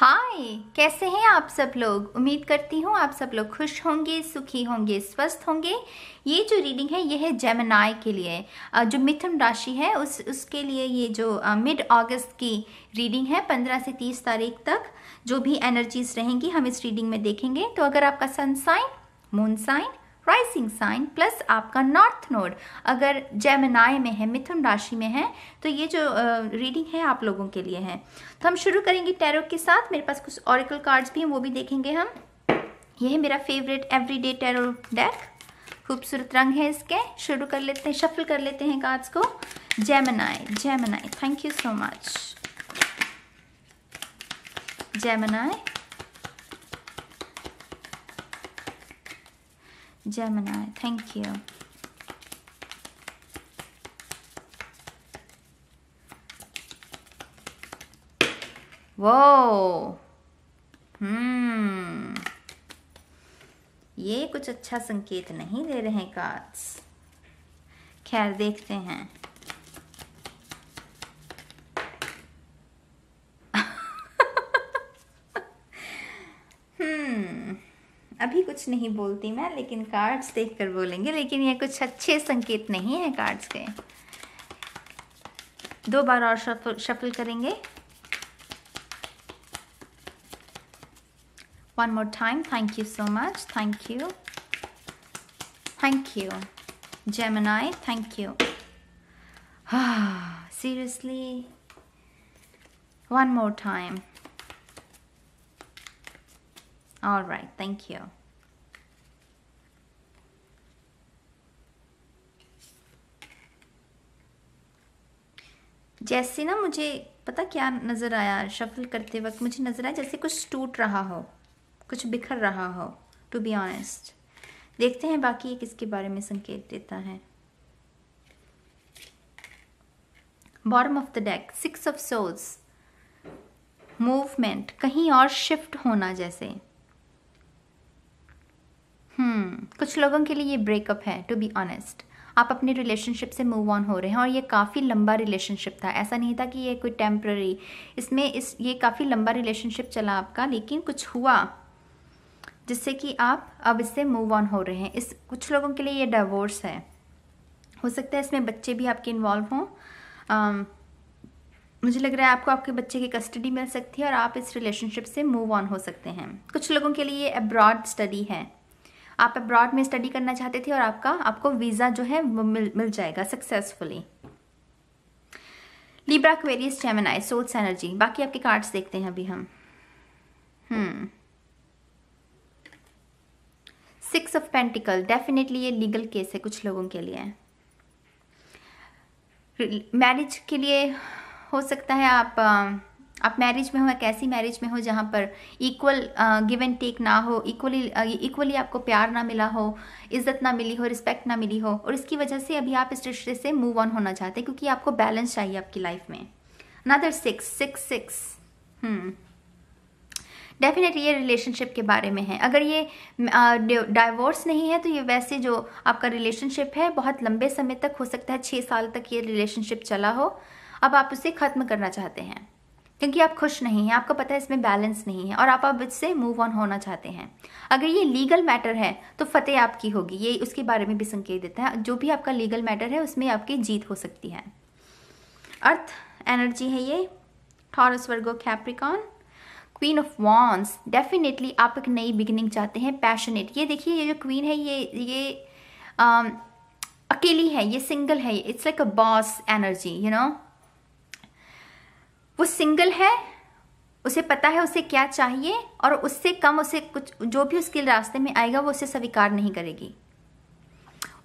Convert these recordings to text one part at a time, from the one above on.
हाय कैसे हैं आप सब लोग उम्मीद करती हूँ आप सब लोग खुश होंगे सुखी होंगे स्वस्थ होंगे ये जो रीडिंग है ये है जेमनाय के लिए जो मिथुन राशि है उस उसके लिए ये जो मिड अगस्त की रीडिंग है पंद्रह से तीस तारीख तक जो भी एनर्जीज रहेंगी हम इस रीडिंग में देखेंगे तो अगर आपका sun sign moon sign rising sign plus आपका नॉर्थ नोड अगर जयमनाय में है मिथुन राशि में है तो ये जो रीडिंग है आप लोगों के लिए है तो हम शुरू करेंगे टैरो के साथ मेरे पास कुछ ऑरिकल कार्ड्स भी हैं वो भी देखेंगे हम ये है मेरा फेवरेट एवरीडे टैरो डेक खूबसूरत रंग है इसके शुरू कर लेते हैं शफल कर लेते हैं कार्ड्स को Gemini Gemini thank you so much Gemini Gemini. Thank you. Whoa. Hmm. ये कुछ अच्छा संकेत नहीं दे रहे हैं कार्ड्स खैर देखते हैं कुछ नहीं बोलती मैं लेकिन कार्ड्स देखकर बोलेंगे लेकिन ये कुछ अच्छे संकेत नहीं है कार्ड्स के दो बार और शफल शफल करेंगे one more time thank you so much thank you thank you Gemini thank you seriously one more time All right, thank you. जैसे ना मुझे पता क्या नज़र आया शफल करते वक्त मुझे नज़र आया जैसे कुछ टूट रहा हो कुछ बिखर रहा हो टू बी ऑनेस्ट देखते हैं बाकी ये किसके बारे में संकेत देता है bottom of the deck six of souls movement कहीं और शिफ्ट होना जैसे हम्म कुछ लोगों के लिए ये ब्रेकअप है टू बी ऑनेस्ट आप अपने रिलेशनशिप से मूव ऑन हो रहे हैं और ये काफ़ी लंबा रिलेशनशिप था ऐसा नहीं था कि ये कोई टेम्प्ररी इसमें इस ये काफ़ी लंबा रिलेशनशिप चला आपका लेकिन कुछ हुआ जिससे कि आप अब इससे मूव ऑन हो रहे हैं इस कुछ लोगों के लिए ये डिवोर्स है हो सकता है इसमें बच्चे भी आपके इन्वॉल्व हों मुझे लग रहा है आपको आपके बच्चे की कस्टडी मिल सकती है और आप इस रिलेशनशिप से मूव ऑन हो सकते हैं कुछ लोगों के लिए ये अब्रॉड स्टडी है आप अब्रॉड में स्टडी करना चाहते थे और आपका आपको वीज़ा जो है वो मिल मिल जाएगा successfully Libra Aquarius Gemini souls energy बाकी आपके कार्ड्स देखते हैं अभी हम हम्म सिक्स ऑफ पेंटिकल डेफिनेटली ये लीगल केस है कुछ लोगों के लिए मैरिज के लिए हो सकता है आप um, आप मैरिज में हो एक ऐसी मैरिज में हो जहाँ पर इक्वल गिव एंड टेक ना हो इक्वली इक्वली आपको प्यार ना मिला हो इज्जत ना मिली हो रिस्पेक्ट ना मिली हो और इसकी वजह से अभी आप इस रिश्ते से मूव ऑन होना चाहते हैं क्योंकि आपको बैलेंस चाहिए आपकी लाइफ में another six six six definitely ये रिलेशनशिप के बारे में है अगर ये डाइवोर्स नहीं है तो ये वैसे जो आपका रिलेशनशिप है बहुत लंबे समय तक हो सकता है छः साल तक ये रिलेशनशिप चला हो अब आप उसे ख़त्म करना चाहते हैं क्योंकि आप खुश नहीं हैं आपको पता है इसमें बैलेंस नहीं है और आप अब इससे मूव ऑन होना चाहते हैं अगर ये लीगल मैटर है तो फतेह आपकी होगी ये उसके बारे में भी संकेत देता है जो भी आपका लीगल मैटर है उसमें आपकी जीत हो सकती है अर्थ एनर्जी है ये Taurus Virgo Capricorn queen of wands definitely आप एक नई बिगिनिंग चाहते हैं पैशनेट ये देखिए ये जो क्वीन है ये ये आ, अकेली है ये सिंगल है it's like a boss energy you know वो सिंगल है उसे पता है उसे क्या चाहिए और उससे कम उसे कुछ जो भी उसके रास्ते में आएगा वो उसे स्वीकार नहीं करेगी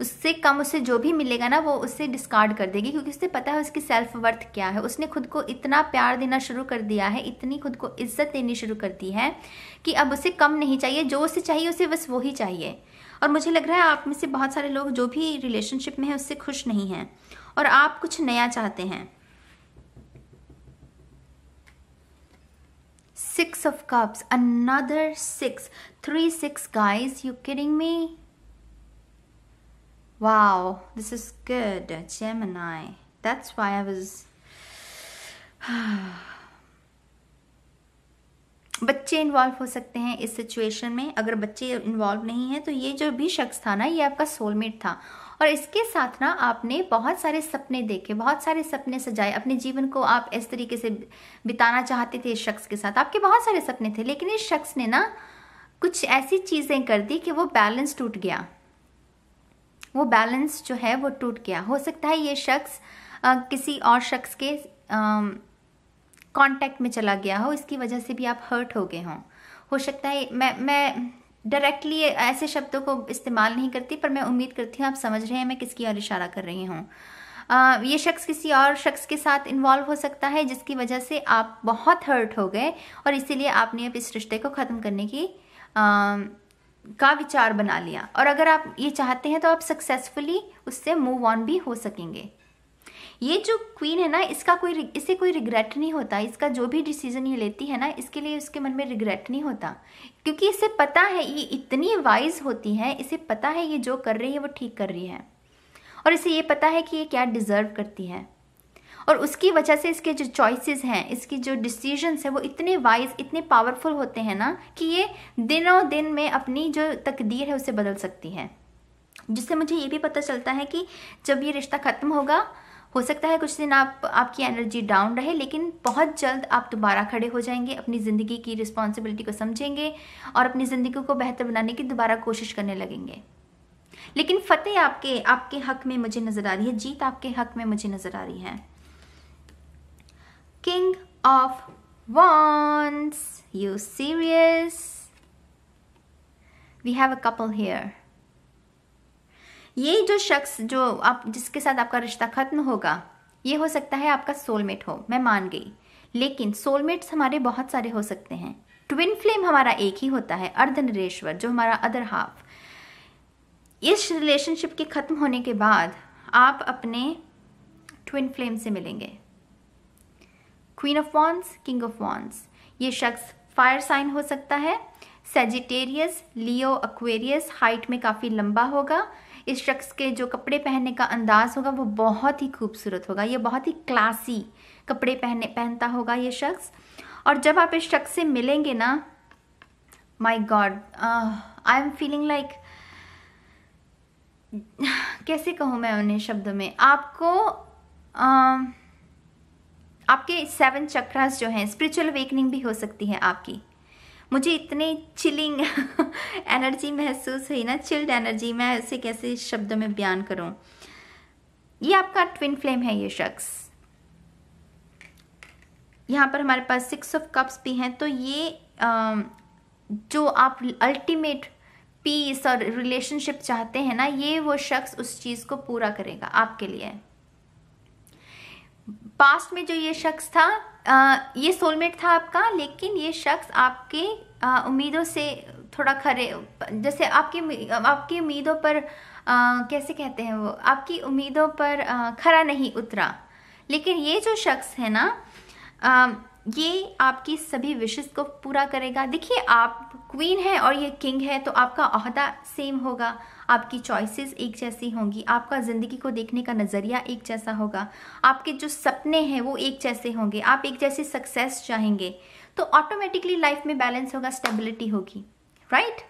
उससे कम उसे जो भी मिलेगा ना वो उसे डिस्कार्ड कर देगी क्योंकि उसे पता है उसकी सेल्फ वर्थ क्या है उसने खुद को इतना प्यार देना शुरू कर दिया है इतनी खुद को इज्जत देनी शुरू कर दी है कि अब उसे कम नहीं चाहिए जो उसे चाहिए उसे बस वो ही चाहिए और मुझे लग रहा है आप में से बहुत सारे लोग जो भी रिलेशनशिप में है उससे खुश नहीं हैं और आप कुछ नया चाहते हैं six of cups another six three six guys you kidding me wow this is good gemini that's why i was बच्चे इन्वॉल्व हो सकते हैं इस सिचुएशन में अगर बच्चे इन्वॉल्व नहीं है तो ये जो भी शख्स था ना ये आपका सोलमेट था और इसके साथ ना आपने बहुत सारे सपने देखे बहुत सारे सपने सजाए अपने जीवन को आप इस तरीके से बिताना चाहते थे इस शख्स के साथ आपके बहुत सारे सपने थे लेकिन इस शख्स ने ना कुछ ऐसी चीज़ें कर दी कि वो बैलेंस टूट गया वो बैलेंस जो है वो टूट गया हो सकता है ये शख्स किसी और शख्स के कांटेक्ट में चला गया हो इसकी वजह से भी आप हर्ट हो गए हों हो सकता है मैं मैं डायरेक्टली ऐसे शब्दों को इस्तेमाल नहीं करती पर मैं उम्मीद करती हूँ आप समझ रहे हैं मैं किसकी और इशारा कर रही हूँ ये शख्स किसी और शख्स के साथ इन्वॉल्व हो सकता है जिसकी वजह से आप बहुत हर्ट हो गए और इसीलिए आपने अब इस रिश्ते को ख़त्म करने की आ, का विचार बना लिया और अगर आप ये चाहते हैं तो आप सक्सेसफुली उससे मूव ऑन भी हो सकेंगे ये जो क्वीन है ना इसका कोई इसे कोई रिग्रेट नहीं होता इसका जो भी डिसीजन ये लेती है ना इसके लिए उसके मन में रिग्रेट नहीं होता क्योंकि इसे पता है ये इतनी वाइज होती है इसे पता है ये जो कर रही है वो ठीक कर रही है और इसे ये पता है कि ये क्या डिज़र्व करती है और उसकी वजह से इसके जो चॉइसेस हैं इसकी जो डिसीजंस हैं वो इतने वाइज इतने पावरफुल होते हैं ना कि ये दिनों दिन में अपनी जो तकदीर है उसे बदल सकती है जिससे मुझे ये भी पता चलता है कि जब ये रिश्ता ख़त्म होगा हो सकता है कुछ दिन आप आपकी एनर्जी डाउन रहे लेकिन बहुत जल्द आप दोबारा खड़े हो जाएंगे अपनी ज़िंदगी की रिस्पॉन्सिबिलिटी को समझेंगे और अपनी ज़िंदगी को बेहतर बनाने की दोबारा कोशिश करने लगेंगे लेकिन फतेह आपके आपके हक में मुझे नज़र आ रही है जीत आपके हक में मुझे नज़र आ रही है king of wands you serious we have a couple here ये जो शख्स जो आप जिसके साथ आपका रिश्ता ख़त्म होगा ये हो सकता है आपका सोलमेट हो मैं मान गई लेकिन सोलमेट्स हमारे बहुत सारे हो सकते हैं ट्विन फ्लेम हमारा एक ही होता है अर्धनरेश्वर जो हमारा अदर हाफ इस रिलेशनशिप के ख़त्म होने के बाद आप अपने ट्विन फ्लेम से मिलेंगे queen of wands king of wands ये शख्स फायर साइन हो सकता है सेजिटेरियस लियो अक्वेरियस हाइट में काफ़ी लंबा होगा इस शख्स के जो कपड़े पहनने का अंदाज़ होगा वो बहुत ही खूबसूरत होगा ये बहुत ही क्लासी कपड़े पहने पहनता होगा ये शख्स और जब आप इस शख्स से मिलेंगे ना my God I am feeling like कैसे कहूँ मैं उन्हें शब्दों में आपको uh, आपके सेवन चक्रास जो हैं स्पिरिचुअल वेकनिंग भी हो सकती है आपकी मुझे इतने चिलिंग एनर्जी महसूस हुई ना चिल्ड एनर्जी मैं उसे कैसे शब्दों में बयान करूं ये आपका ट्विन फ्लेम है ये शख्स यहाँ पर हमारे पास सिक्स ऑफ कप्स भी हैं तो ये आ, जो आप अल्टीमेट पीस और रिलेशनशिप चाहते हैं ना ये वो शख्स उस चीज़ को पूरा करेगा आपके लिए पास्ट में जो ये शख्स था ये सोलमेट था आपका लेकिन ये शख्स आपके उम्मीदों से थोड़ा खरे जैसे आपकी आपकी उम्मीदों पर आ, कैसे कहते हैं वो आपकी उम्मीदों पर आ, खरा नहीं उतरा लेकिन ये जो शख्स है ना आ, ये आपकी सभी विशेष को पूरा करेगा देखिए आप क्वीन है और ये किंग है तो आपका अहदा सेम होगा आपकी चॉइसेस एक जैसी होंगी आपका ज़िंदगी को देखने का नज़रिया एक जैसा होगा आपके जो सपने हैं वो एक जैसे होंगे आप एक जैसी सक्सेस चाहेंगे तो ऑटोमेटिकली लाइफ में बैलेंस होगा स्टेबिलिटी होगी राइट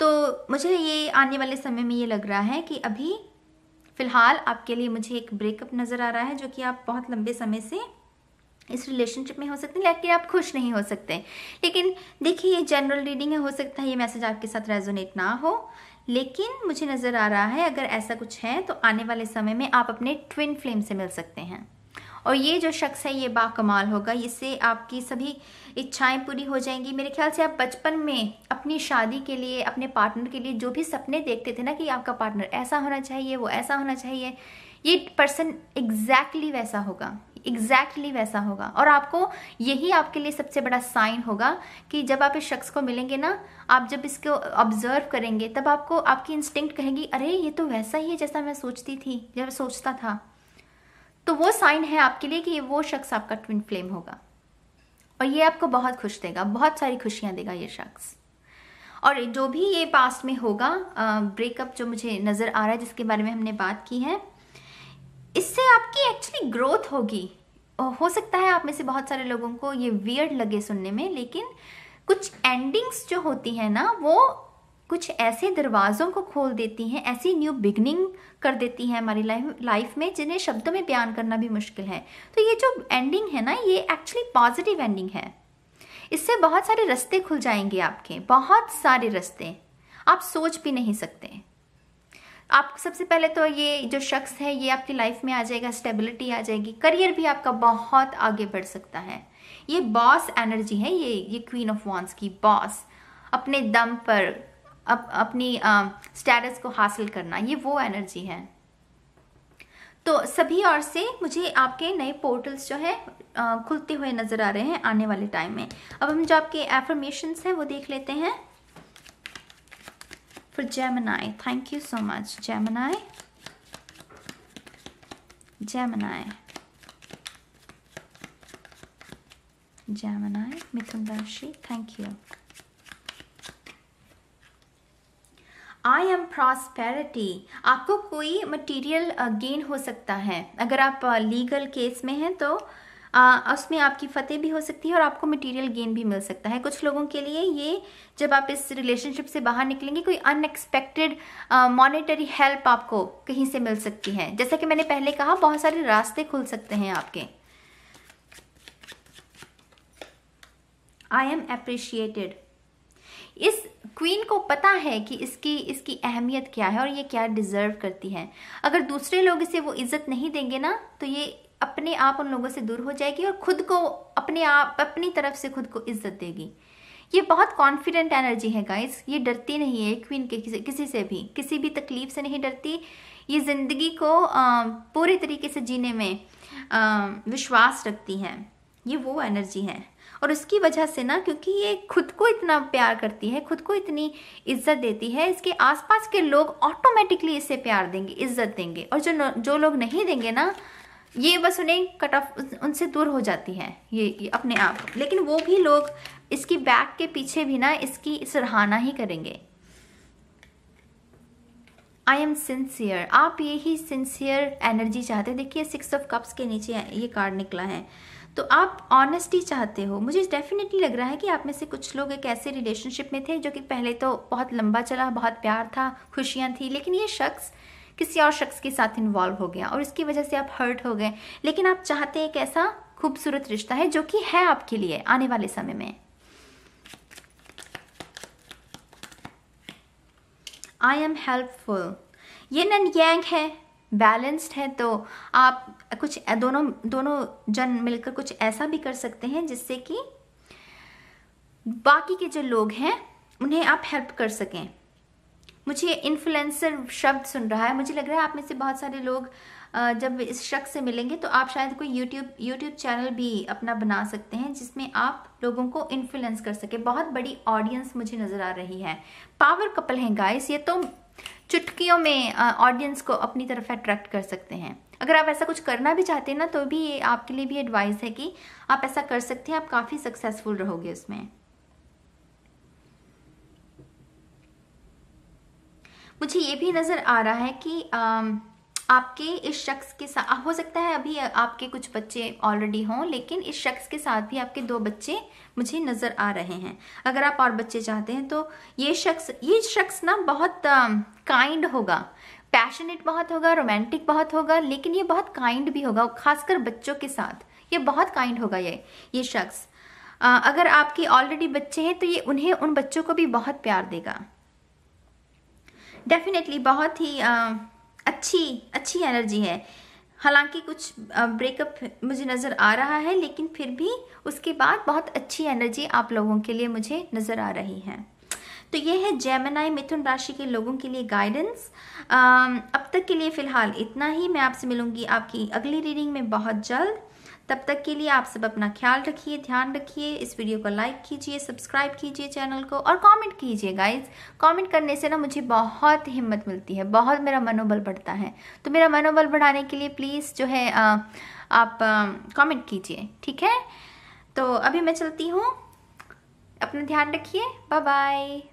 तो मुझे ये आने वाले समय में ये लग रहा है कि अभी फ़िलहाल आपके लिए मुझे एक ब्रेकअप नज़र आ रहा है जो कि आप बहुत लंबे समय से इस रिलेशनशिप में हो सकते हैं लेकिन आप खुश नहीं हो सकते लेकिन देखिए ये जनरल रीडिंग है हो सकता है ये मैसेज आपके साथ रेजोनेट ना हो लेकिन मुझे नज़र आ रहा है अगर ऐसा कुछ है तो आने वाले समय में आप अपने ट्विन फ्लेम से मिल सकते हैं और ये जो शख्स है ये बाकमाल होगा इससे आपकी सभी इच्छाएं पूरी हो जाएंगी मेरे ख्याल से आप बचपन में अपनी शादी के लिए अपने पार्टनर के लिए जो भी सपने देखते थे ना कि आपका पार्टनर ऐसा होना चाहिए वो ऐसा होना चाहिए ये पर्सन एग्जैक्टली exactly वैसा होगा एग्जैक्टली exactly वैसा होगा और आपको यही आपके लिए सबसे बड़ा साइन होगा कि जब आप इस शख्स को मिलेंगे ना आप जब इसको ऑब्जर्व करेंगे तब आपको आपकी इंस्टिंक्ट कहेगी अरे ये तो वैसा ही है जैसा मैं सोचती थी जब सोचता था तो वो साइन है आपके लिए कि वो शख्स आपका ट्विन फ्लेम होगा और ये आपको बहुत खुश देगा बहुत सारी खुशियाँ देगा ये शख्स और जो भी ये पास्ट में होगा ब्रेकअप जो मुझे नज़र आ रहा है जिसके बारे में हमने बात की है इससे आपकी एक्चुअली ग्रोथ होगी हो सकता है आप में से बहुत सारे लोगों को ये वियर्ड लगे सुनने में लेकिन कुछ एंडिंग्स जो होती हैं ना वो कुछ ऐसे दरवाज़ों को खोल देती हैं ऐसी न्यू बिगनिंग कर देती हैं हमारी लाइफ लाइफ में जिन्हें शब्दों में बयान करना भी मुश्किल है तो ये जो एंडिंग है ना ये एक्चुअली पॉजिटिव एंडिंग है इससे बहुत सारे रास्ते खुल जाएंगे आपके बहुत सारे रास्ते आप सोच भी नहीं सकते आप सबसे पहले तो ये जो शख्स है ये आपकी लाइफ में आ जाएगा स्टेबिलिटी आ जाएगी करियर भी आपका बहुत आगे बढ़ सकता है ये बॉस एनर्जी है ये ये क्वीन ऑफ वॉन्स की बॉस अपने दम पर अप, अपनी स्टेटस को हासिल करना ये वो एनर्जी है तो सभी और से मुझे आपके नए पोर्टल्स जो है खुलते हुए नज़र आ रहे हैं आने वाले टाइम में अब हम जो आपके एफर्मेशन हैं वो देख लेते हैं for Gemini. Thank you so much, Gemini. Gemini. Gemini, Mithun Rashi, thank you. I am prosperity आपको कोई मटेरियल गेन हो सकता है अगर आप लीगल केस में हैं तो uh, आ, उसमें आपकी फ़तेह भी हो सकती है और आपको मटेरियल गेन भी मिल सकता है कुछ लोगों के लिए ये जब आप इस रिलेशनशिप से बाहर निकलेंगे कोई अनएक्सपेक्टेड मॉनेटरी हेल्प आपको कहीं से मिल सकती है जैसा कि मैंने पहले कहा बहुत सारे रास्ते खुल सकते हैं आपके आई एम अप्रिशिएटेड इस क्वीन को पता है कि इसकी इसकी अहमियत क्या है और ये क्या डिज़र्व करती है अगर दूसरे लोग इसे वो इज़्ज़त नहीं देंगे ना तो ये अपने आप उन लोगों से दूर हो जाएगी और खुद को अपने आप अपनी तरफ से खुद को इज्जत देगी ये बहुत कॉन्फिडेंट एनर्जी है गाइस ये डरती नहीं है क्वीन के किसी, किसी से भी किसी भी तकलीफ से नहीं डरती ये ज़िंदगी को पूरी पूरे तरीके से जीने में विश्वास रखती हैं ये वो एनर्जी है और उसकी वजह से ना क्योंकि ये खुद को इतना प्यार करती है खुद को इतनी इज्जत देती है इसके आसपास के लोग ऑटोमेटिकली इसे प्यार देंगे इज्जत देंगे और जो जो लोग नहीं देंगे ना ये बस उन्हें कट ऑफ उनसे दूर हो जाती है ये, ये अपने आप लेकिन वो भी लोग इसकी बैक के पीछे भी ना इसकी सराहना ही करेंगे आई एम सिंसियर आप ही सिंसियर एनर्जी चाहते हो देखिए सिक्स ऑफ कप्स के नीचे ये कार्ड निकला है तो आप ऑनेस्टी चाहते हो मुझे डेफिनेटली लग रहा है कि आप में से कुछ लोग एक ऐसे रिलेशनशिप में थे जो कि पहले तो बहुत लंबा चला बहुत प्यार था खुशियाँ थी लेकिन ये शख्स किसी और शख्स के साथ इन्वॉल्व हो गया और इसकी वजह से आप हर्ट हो गए लेकिन आप चाहते एक ऐसा खूबसूरत रिश्ता है जो कि है आपके लिए आने वाले समय में आई एम हेल्पफुल ये नन यंग है बैलेंस्ड है तो आप कुछ दोनों दोनों जन मिलकर कुछ ऐसा भी कर सकते हैं जिससे कि बाकी के जो लोग हैं उन्हें आप हेल्प कर सकें मुझे इन्फ्लुएंसर शब्द सुन रहा है मुझे लग रहा है आप में से बहुत सारे लोग जब इस शख्स से मिलेंगे तो आप शायद कोई यूट्यूब यूट्यूब चैनल भी अपना बना सकते हैं जिसमें आप लोगों को इन्फ्लुएंस कर सके बहुत बड़ी ऑडियंस मुझे नज़र आ रही है पावर कपल हैं गाइस ये तो चुटकियों में ऑडियंस को अपनी तरफ अट्रैक्ट कर सकते हैं अगर आप ऐसा कुछ करना भी चाहते हैं ना तो भी ये आपके लिए भी एडवाइस है कि आप ऐसा कर सकते हैं आप काफ़ी सक्सेसफुल रहोगे उसमें मुझे ये भी नज़र आ रहा है कि आपके इस शख्स के साथ हो सकता है अभी आपके कुछ बच्चे ऑलरेडी हों लेकिन इस शख्स के साथ भी आपके दो बच्चे मुझे नज़र आ रहे हैं अगर आप और बच्चे चाहते हैं तो ये शख्स ये शख्स ना बहुत काइंड होगा पैशनेट बहुत होगा रोमांटिक बहुत होगा लेकिन ये बहुत काइंड भी होगा खासकर बच्चों के साथ ये बहुत काइंड होगा ये ये शख्स अगर आपके ऑलरेडी बच्चे हैं तो ये उन्हें उन बच्चों को भी बहुत प्यार देगा डेफिनेटली बहुत ही आ, अच्छी अच्छी एनर्जी है हालांकि कुछ ब्रेकअप मुझे नज़र आ रहा है लेकिन फिर भी उसके बाद बहुत अच्छी एनर्जी आप लोगों के लिए मुझे नज़र आ रही है तो ये है जैमनाई मिथुन राशि के लोगों के लिए गाइडेंस अब तक के लिए फ़िलहाल इतना ही मैं आपसे मिलूंगी आपकी अगली रीडिंग में बहुत जल्द तब तक के लिए आप सब अपना ख्याल रखिए ध्यान रखिए इस वीडियो को लाइक कीजिए सब्सक्राइब कीजिए चैनल को और कमेंट कीजिए गाइज कमेंट करने से ना मुझे बहुत हिम्मत मिलती है बहुत मेरा मनोबल बढ़ता है तो मेरा मनोबल बढ़ाने के लिए प्लीज़ जो है आ, आप कमेंट कीजिए ठीक है तो अभी मैं चलती हूँ अपना ध्यान रखिए बाय बाय